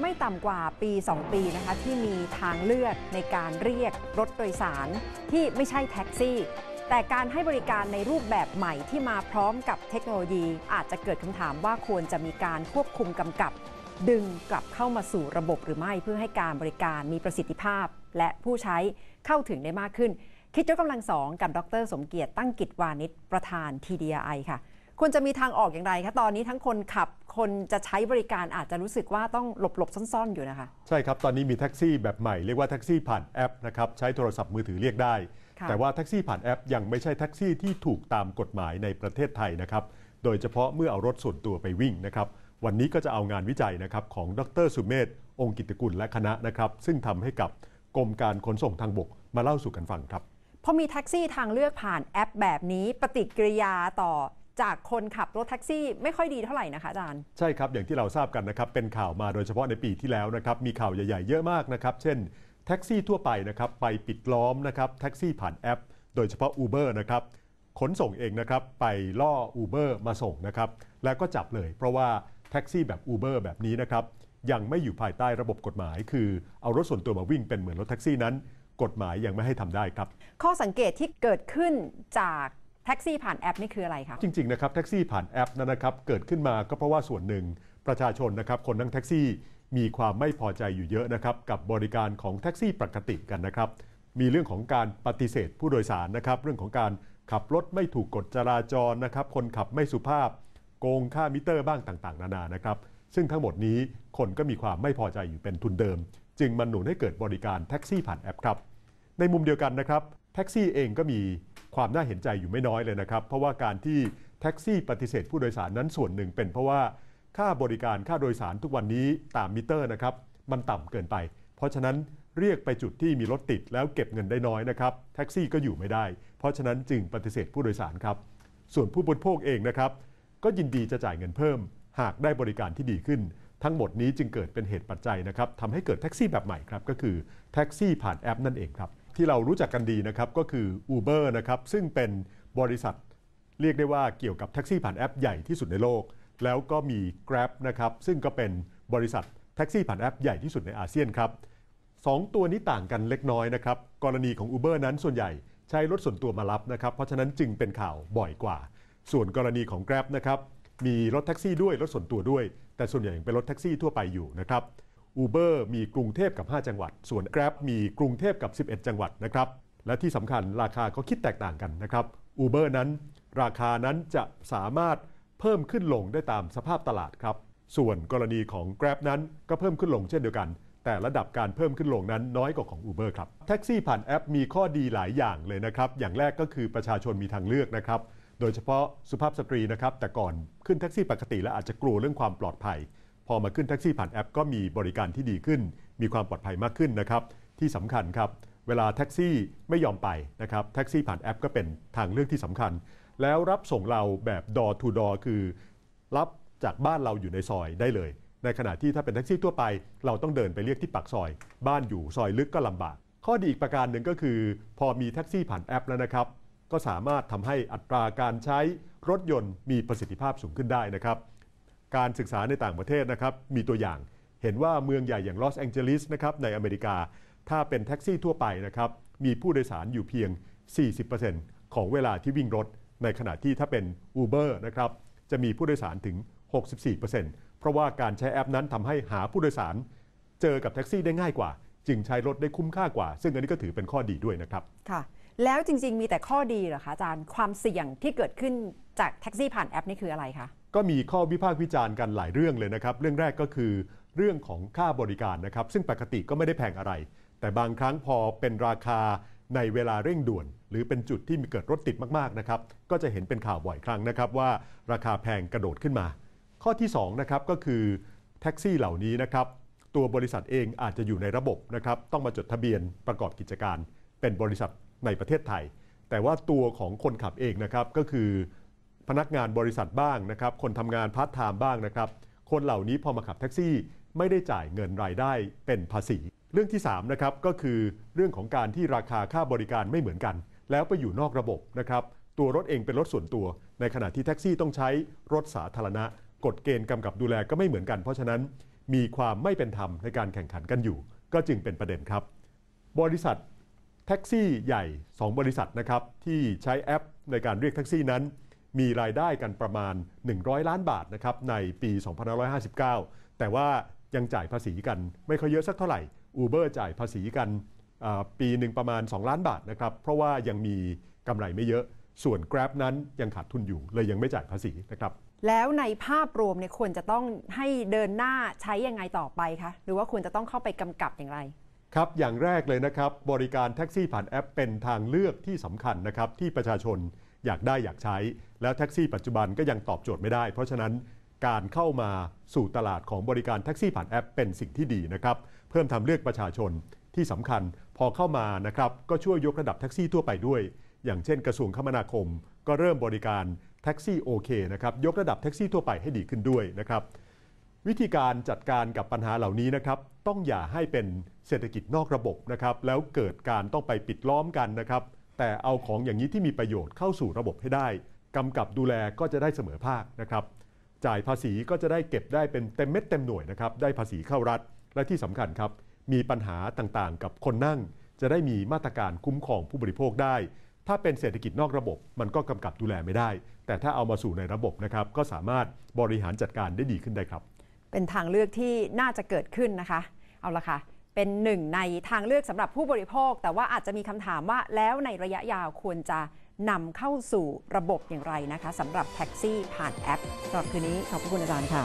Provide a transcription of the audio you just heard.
ไม่ต่ำกว่าปี 2 ปีนะคะที่มีทางเลือกในการเรียกรถโดยสารที่ไม่ใช่แท็กซี่ แต่การให้บริการในรูปแบบใหม่ที่มาพร้อมกับเทคโนโลยี อาจจะเกิดคำถามว่าควรจะมีการควบคุมกำกับ ดึงกลับเข้ามาสู่ระบบหรือไม่เพื่อให้การบริการมีประสิทธิภาพและผู้ใช้เข้าถึงได้มากขึ้น คิดจกกำลังสองกับดรสมเกียรติ ตั้งกิจวานิชประธาน TDI ค่ะควรจะมีทางออกอย่างไรคะตอนนี้ทั้งคนขับคนจะใช้บริการอาจจะรู้สึกว่าต้องหลบหลบซ่อนๆอยู่นะคะใช่ครับ ตอนนี้มีแท็กซี่แบบใหม่ เรียกว่าแท็กซี่ผ่านแอปนะครับใช้โทรศัพท์มือถือเรียกได้ แต่ว่าแท็กซี่ผ่านแอป ยังไม่ใช่แท็กซี่ที่ถูกตามกฎหมายในประเทศไทยนะครับโดยเฉพาะเมื่อเอารถส่วนตัวไปวิ่งนะครับวันนี้ก็จะเอางานวิจัยนะครับของดร สุเมธ องค์กิตกุลและคณะนะครับซึ่งทำให้กับกรมการขนส่งทางบกมาเล่าสู่กันฟังครับพอมีแท็กซี่ทางเลือกผ่านแอป แบบนี้ปฏิกิริยาต่อจากคนขับรถแท็กซี่ไม่ค่อยดีเท่าไหร่นะคะอาจารย์ ใช่ครับ อย่างที่เราทราบกันนะครับเป็นข่าวมาโดยเฉพาะในปีที่แล้วนะครับมีข่าวใหญ่ๆเยอะมากนะครับเช่นแท็กซี่ทั่วไปนะครับไปปิดล้อมนะครับแท็กซี่ผ่านแอปโดยเฉพาะ Uber นะครับขนส่งเองนะครับไปล่อ Uber มาส่งนะครับแล้วก็จับเลยเพราะว่าแท็กซี่แบบ Uber แบบนี้นะครับยังไม่อยู่ภายใต้ระบบกฎหมาย คือเอารถส่วนตัวมาวิ่งเป็นเหมือนรถแท็กซี่นั้นกฎหมายยังไม่ให้ทำได้ครับข้อสังเกตที่เกิดขึ้นจากแท็กซี่ผ่านแอปนี่คืออะไรคะ จริง ๆ นะครับ แท็กซี่ผ่านแอปนั้นนะครับเกิดขึ้นมาก็เพราะว่าส่วนหนึ่งประชาชนนะครับ คนนั่งแท็กซี่มีความไม่พอใจอยู่เยอะนะครับกับบริการของแท็กซี่ปกติกันนะครับ มีเรื่องของการปฏิเสธผู้โดยสารนะครับ เรื่องของการขับรถไม่ถูกกฎจราจรนะครับคนขับไม่สุภาพโกงค่ามิเตอร์บ้างต่างๆ นานานะครับซึ่งทั้งหมดนี้คนก็มีความไม่พอใจอยู่เป็นทุนเดิม จึงมันหนุนให้เกิดบริการแท็กซี่ผ่านแอปครับ ในมุมเดียวกันนะครับแท็กซี่เองก็มีความน่าเห็นใจอยู่ไม่น้อยเลยนะครับ เพราะว่าการที่แท็กซี่ปฏิเสธผู้โดยสารนั้นส่วนหนึ่งเป็นเพราะว่าค่าบริการค่าโดยสารทุกวันนี้ตามมิเตอร์นะครับมันต่ำเกินไป เพราะฉะนั้นเรียกไปจุดที่มีรถติดแล้วเก็บเงินได้น้อยนะครับแท็กซี่ก็อยู่ไม่ได้เพราะฉะนั้นจึงปฏิเสธผู้โดยสารครับส่วนผู้บริโภคเองนะครับ ก็ยินดีจะจ่ายเงินเพิ่ม หากได้บริการที่ดีขึ้น ทั้งหมดนี้จึงเกิดเป็นเหตุปัจจัยนะครับทำให้เกิดแท็กซี่แบบใหม่ครับ ก็คือแท็กซี่ผ่านแอปนั่นเองครับที่เรารู้จักกันดีนะครับก็คือ Uber นะครับซึ่งเป็นบริษัท เรียกได้ว่าเกี่ยวกับแท็กซี่ผ่านแอปใหญ่ที่สุดในโลก แล้วก็มี Grab นะครับซึ่งก็เป็นบริษัทแท็กซี่ผ่านแอปใหญ่ที่สุดในอาเซียนครับสองตัวนี้ต่างกันเล็กน้อยนะครับ กรณีของ Uber นั้นส่วนใหญ่ใช้รถส่วนตัวมารับนะครับ เพราะฉะนั้นจึงเป็นข่าวบ่อยกว่า ส่วนกรณีของ Grab นะครับมีรถแท็กซี่ด้วยรถส่วนตัวด้วย แต่ส่วนใหญ่เป็นรถแท็กซี่ทั่วไปอยู่นะครับ Uber มีกรุงเทพกับ 5 จังหวัด ส่วน Grab มีกรุงเทพกับ 11 จังหวัดนะครับ และที่สำคัญราคาก็คิดแตกต่างกันนะครับ Uber นั้น ราคานั้นจะสามารถเพิ่มขึ้นลงได้ตามสภาพตลาดครับ ส่วนกรณีของ Grab นั้นก็เพิ่มขึ้นลงเช่นเดียวกัน แต่ระดับการเพิ่มขึ้นลงนั้นน้อยกว่าของ Uber ครับ แท็กซี่ผ่านแอปมีข้อดีหลายอย่างเลยนะครับ อย่างแรกก็คือประชาชนมีทางเลือกนะครับ โดยเฉพาะสุภาพสตรีนะครับ แต่ก่อนขึ้นแท็กซี่ปกติ แล้วอาจจะกลัวเรื่องความปลอดภัยพอมาขึ้นแท็กซี่ผ่านแอปก็มีบริการที่ดีขึ้น มีความปลอดภัยมากขึ้นนะครับ ที่สำคัญครับ เวลาแท็กซี่ไม่ยอมไปนะครับ แท็กซี่ผ่านแอปก็เป็นทางเลือกที่สำคัญ แล้วรับส่งเราแบบดอทูดอคือ รับจากบ้านเราอยู่ในซอยได้เลย ในขณะที่ถ้าเป็นแท็กซี่ทั่วไป เราต้องเดินไปเรียกที่ปากซอย บ้านอยู่ซอยลึกก็ลำบาก ข้อดีอีกประการหนึ่งก็คือ พอมีแท็กซี่ผ่านแอป แล้วนะครับ ก็สามารถทำให้อัตราการใช้รถยนต์มีประสิทธิภาพสูงขึ้นได้นะครับการศึกษาในต่างประเทศนะครับมีตัวอย่างเห็นว่าเมืองใหญ่อย่างลอสแองเจลิสนะครับในอเมริกาถ้าเป็นแท็กซี่ทั่วไปนะครับมีผู้โดยสารอยู่เพียง 40%ของเวลาที่วิ่งรถในขณะที่ถ้าเป็น Uber นะครับจะมีผู้โดยสารถึง 64%เพราะว่าการใช้แอปนั้นทำให้หาผู้โดยสารเจอกับแท็กซี่ได้ง่ายกว่า จึงใช้รถได้คุ้มค่ากว่า ซึ่งอันนี้ก็ถือเป็นข้อดีด้วยนะครับค่ะแล้วจริง ๆ มีแต่ข้อดีเหรอคะอาจารย์ความเสี่ยงที่เกิดขึ้นจากแท็กซี่ผ่านแอป นี่คืออะไรคะก็มีข้อวิพากษ์วิจารณ์กันหลายเรื่องเลยนะครับ เรื่องแรกก็คือเรื่องของค่าบริการนะครับ ซึ่งปกติก็ไม่ได้แพงอะไร แต่บางครั้งพอเป็นราคาในเวลาเร่งด่วน หรือเป็นจุดที่มีเกิดรถติดมาก ๆนะครับ ก็จะเห็นเป็นข่าวบ่อยครั้งนะครับ ว่าราคาแพงกระโดดขึ้นมา ข้อที่2นะครับก็คือแท็กซี่เหล่านี้นะครับตัวบริษัทเองอาจจะอยู่ในระบบนะครับต้องมาจดทะเบียนประกอบกิจการ เป็นบริษัทในประเทศไทย แต่ว่าตัวของคนขับเองนะครับก็คือพนักงานบริษัทบ้างนะครับ คนทำงานพาร์ทไทม์บ้างนะครับ คนเหล่านี้พอมาขับแท็กซี่ไม่ได้จ่ายเงินรายได้เป็นภาษี เรื่องที่ 3 นะครับ ก็คือเรื่องของการที่ราคาค่าบริการไม่เหมือนกัน แล้วไปอยู่นอกระบบนะครับตัวรถเองเป็นรถส่วนตัวในขณะที่แท็กซี่ต้องใช้รถสาธารณะ กฎเกณฑ์กำกับดูแลก็ไม่เหมือนกัน เพราะฉะนั้นมีความไม่เป็นธรรมในการแข่งขันกันอยู่ ก็จึงเป็นประเด็นครับ บริษัทแท็กซี่ใหญ่ 2 บริษัทนะครับที่ใช้แอปในการเรียกแท็กซี่นั้นมีรายได้กันประมาณ 100 ล้านบาทนะครับในปี 2559 แต่ว่ายังจ่ายภาษีกันไม่ค่อยเยอะสักเท่าไหร่ Uber จ่ายภาษีกันปีหนึ่งประมาณ 2 ล้านบาทนะครับเพราะว่ายังมีกำไรไม่เยอะ ส่วน Grab นั้นยังขาดทุนอยู่เลยยังไม่จ่ายภาษีนะครับแล้วในภาพรวมเนี่ยควรจะต้องให้เดินหน้าใช้ยังไงต่อไปคะ หรือว่าควรจะต้องเข้าไปกำกับอย่างไร ครับอย่างแรกเลยนะครับบริการแท็กซี่ผ่านแอป เป็นทางเลือกที่สำคัญนะครับที่ประชาชนอยากได้อยากใช้แล้วแท็กซี่ปัจจุบันก็ยังตอบโจทย์ไม่ได้เพราะฉะนั้นการเข้ามาสู่ตลาดของบริการแท็กซี่ผ่านแอป เป็นสิ่งที่ดีนะครับเพิ่มทางเลือกประชาชนที่สำคัญพอเข้ามานะครับ ก็ช่วยยกระดับแท็กซี่ทั่วไปด้วย อย่างเช่น กระทรวงคมนาคม ก็เริ่มบริการแท็กซี่โอเคนะครับยกระดับแท็กซี่ทั่วไปให้ดีขึ้นด้วยนะครับ วิธีการจัดการกับปัญหาเหล่านี้นะครับ ต้องอย่าให้เป็นเศรษฐกิจนอกระบบนะครับ แล้วเกิดการต้องไปปิดล้อมกันนะครับแต่เอาของอย่างนี้ที่มีประโยชน์เข้าสู่ระบบให้ได้กำกับดูแลก็จะได้เสมอภาคนะครับจ่ายภาษีก็จะได้เก็บได้เป็นเต็มเม็ด เต็มหน่วยนะครับได้ภาษีเข้ารัฐและที่สำคัญครับ มีปัญหาต่างๆ กับคนนั่ง จะได้มีมาตรการคุ้มครองผู้บริโภคได้ ถ้าเป็นเศรษฐกิจนอกระบบ มันก็กำกับดูแลไม่ได้ แต่ถ้าเอามาสู่ในระบบนะครับ ก็สามารถบริหารจัดการได้ดีขึ้นได้ครับ เป็นทางเลือกที่น่าจะเกิดขึ้นนะคะ เอาละค่ะเป็นหนึ่งในทางเลือกสำหรับผู้บริโภค แต่ว่าอาจจะมีคำถามว่าแล้วในระยะยาวควรจะนำเข้าสู่ระบบอย่างไรนะคะสำหรับแท็กซี่ผ่านแอปสำหรับคืนนี้ ขอบพระคุณอาจารย์ค่ะ